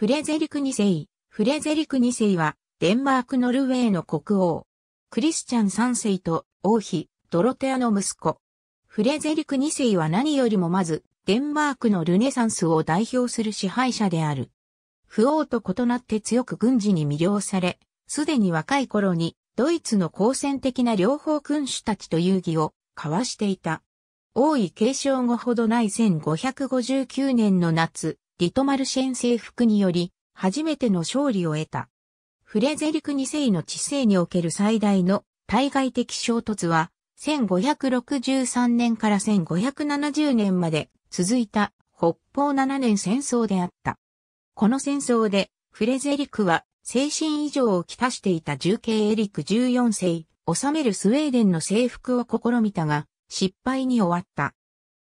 フレゼリク2世。フレゼリク2世は、デンマーク・ノルウェーの国王。クリスチャン3世と王妃、ドロテアの息子。フレゼリク2世は何よりもまず、デンマークのルネサンスを代表する支配者である。不王と異なって強く軍事に魅了され、すでに若い頃に、ドイツの好戦的な両方君主たちと遊戯を交わしていた。王位継承後ほどない1559年の夏、リトマルシェン征服により、初めての勝利を得た。フレゼリク2世の治世における最大の対外的衝突は、1563年から1570年まで続いた北方7年戦争であった。この戦争で、フレゼリクは精神異常をきたしていた重慶エリク14世、治めるスウェーデンの征服を試みたが、失敗に終わった。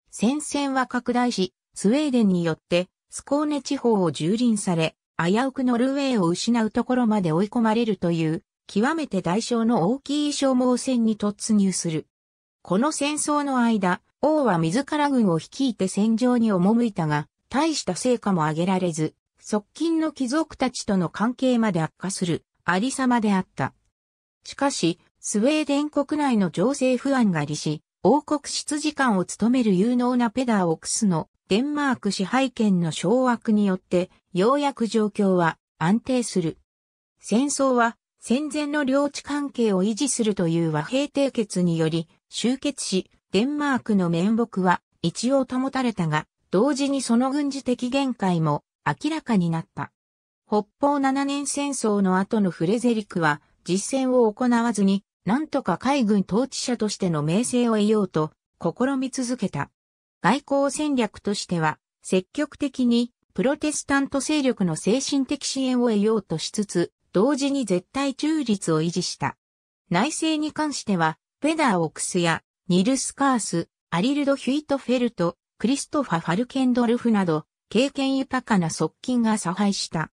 戦線は拡大し、スウェーデンによってスコーネ地方を蹂躙され、危うくノルウェーを失うところまで追い込まれるという、極めて代償の大きい消耗戦に突入する。この戦争の間、王は自ら軍を率いて戦場に赴いたが、大した成果も上げられず、側近の貴族たちとの関係まで悪化する、ありさまであった。しかし、スウェーデン国内の情勢不安がありし、王国執事官を務める有能なペダー・オクスのデンマーク支配権の掌握によって、ようやく状況は安定する。戦争は戦前の領地関係を維持するという和平締結により終結し、デンマークの面目は一応保たれたが、同時にその軍事的限界も明らかになった。北方7年戦争の後のフレゼリクは実戦を行わずに、なんとか海軍統治者としての名声を得ようと試み続けた。外交戦略としては、積極的にプロテスタント勢力の精神的支援を得ようとしつつ、同時に絶対中立を維持した。内政に関しては、フェダー・オクスや、ニルス・カース、アリルド・ヒュイト・フェルト、クリストファ・ファルケンドルフなど、経験豊かな側近が差配した。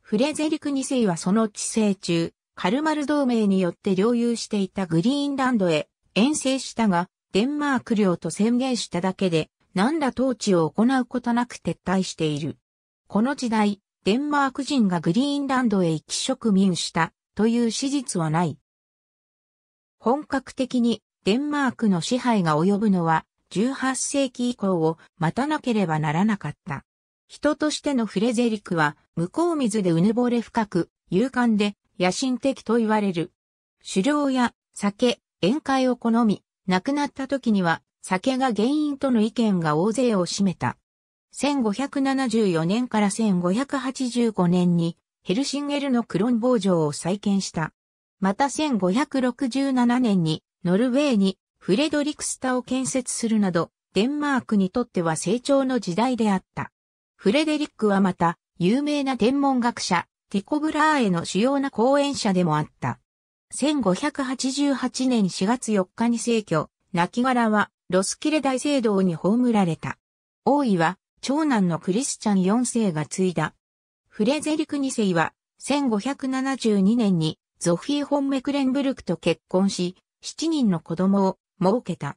フレゼリク2世はその治世中、カルマル同盟によって領有していたグリーンランドへ遠征したが、デンマーク領と宣言しただけで、何ら統治を行うことなく撤退している。この時代、デンマーク人がグリーンランドへ行き植民したという史実はない。本格的にデンマークの支配が及ぶのは18世紀以降を待たなければならなかった。人としてのフレゼリクは向こう水でうぬぼれ深く、勇敢で野心的と言われる。狩猟や酒、宴会を好み、亡くなった時には酒が原因との意見が大勢を占めた。1574年から1585年にヘルシンゲルのクロンボー城を再建した。また1567年にノルウェーにフレドリクスタを建設するなど、デンマークにとっては成長の時代であった。フレデリックはまた有名な天文学者ティコブラーへの主要な講演者でもあった。1588年4月4日に逝去、亡骸はロスキレ大聖堂に葬られた。王位は長男のクリスチャン4世が継いだ。フレゼリク2世は1572年にゾフィー・ホンメクレンブルクと結婚し、7人の子供を設けた。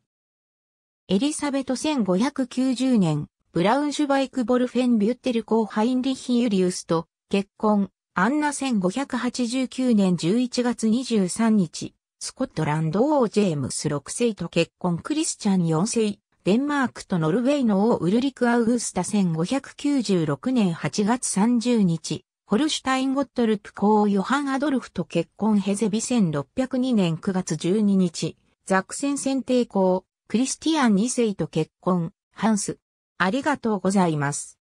エリサベト1590年、ブラウンシュバイク・ボルフェン・ビュッテル公ハインリヒ・ユリウスと結婚、アンナ1589年11月23日、スコットランド王ジェームス6世と結婚クリスチャン4世、デンマークとノルウェーの王ウルリク・アウグスタ1596年8月30日、ホルシュタイン・ゴットルプ公ヨハン・アドルフと結婚ヘゼビ1602年9月12日、ザクセン選定公、クリスティアン2世と結婚、ハンス。ありがとうございます。